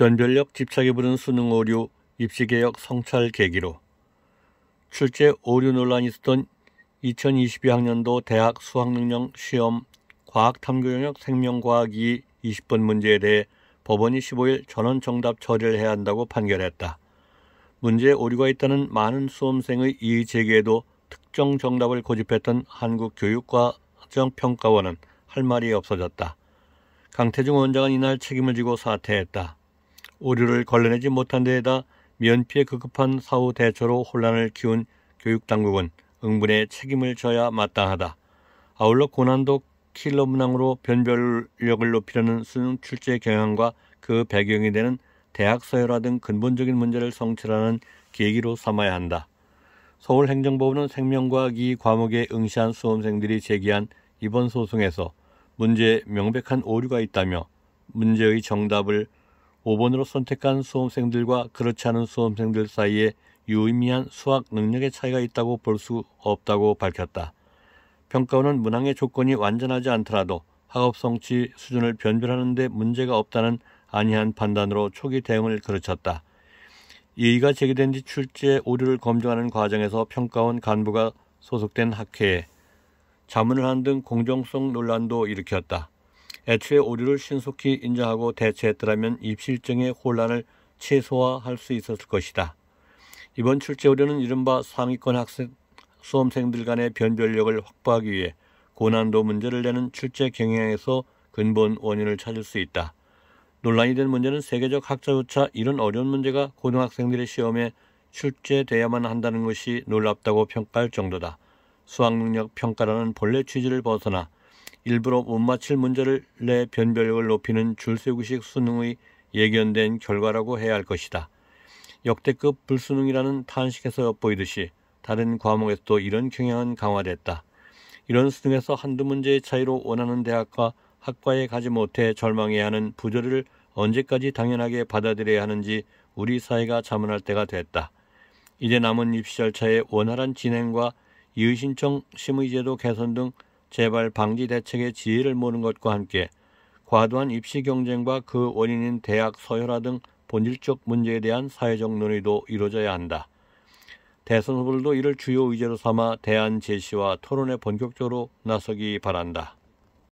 변별력 집착이 부른 수능 오류 입시개혁 성찰 계기로 출제 오류 논란이 있었던 2022학년도 대학 수학능력 시험 과학탐구 영역 생명과학이 20번 문제에 대해 법원이 15일 전원 정답 처리를 해야 한다고 판결했다. 문제에 오류가 있다는 많은 수험생의 이의 제기에도 특정 정답을 고집했던 한국교육과정평가원은 할 말이 없어졌다. 강태중 원장은 이날 책임을 지고 사퇴했다. 오류를 걸러내지 못한 데에다 면피에 급급한 사후 대처로 혼란을 키운 교육당국은 응분의 책임을 져야 마땅하다. 아울러 고난도 킬러 문항으로 변별력을 높이려는 수능 출제 경향과 그 배경이 되는 대학 서열화 등 근본적인 문제를 성찰하는 계기로 삼아야 한다. 서울행정법원은 생명과학이 과목에 응시한 수험생들이 제기한 이번 소송에서 문제에 명백한 오류가 있다며 문제의 정답을 5번으로 선택한 수험생들과 그렇지 않은 수험생들 사이에 유의미한 수학 능력의 차이가 있다고 볼 수 없다고 밝혔다. 평가원은 문항의 조건이 완전하지 않더라도 학업 성취 수준을 변별하는 데 문제가 없다는 안이한 판단으로 초기 대응을 그르쳤다. 이의가 제기된 뒤 출제 오류를 검증하는 과정에서 평가원 간부가 소속된 학회에 자문을 한 등 공정성 논란도 일으켰다. 애초에 오류를 신속히 인정하고 대처했더라면 입실증의 혼란을 최소화할 수 있었을 것이다. 이번 출제 오류는 이른바 상위권 학생, 수험생들 간의 변별력을 확보하기 위해 고난도 문제를 내는 출제 경향에서 근본 원인을 찾을 수 있다. 논란이 된 문제는 세계적 학자조차 이런 어려운 문제가 고등학생들의 시험에 출제돼야만 한다는 것이 놀랍다고 평가할 정도다. 수학능력 평가라는 본래 취지를 벗어나 일부러 못 맞힐 문제를 내 변별력을 높이는 줄세우기식 수능의 예견된 결과라고 해야 할 것이다. 역대급 불수능이라는 탄식에서 엿보이듯이 다른 과목에서도 이런 경향은 강화됐다. 이런 수능에서 한두 문제의 차이로 원하는 대학과 학과에 가지 못해 절망해야 하는 부조리를 언제까지 당연하게 받아들여야 하는지 우리 사회가 자문할 때가 됐다. 이제 남은 입시 절차의 원활한 진행과 이의신청, 심의제도 개선 등 재발 방지 대책의 지혜를 모는 것과 함께 과도한 입시 경쟁과 그 원인인 대학 서열화 등 본질적 문제에 대한 사회적 논의도 이루어져야 한다. 대선 후보들도 이를 주요 의제로 삼아 대안 제시와 토론에 본격적으로 나서기 바란다.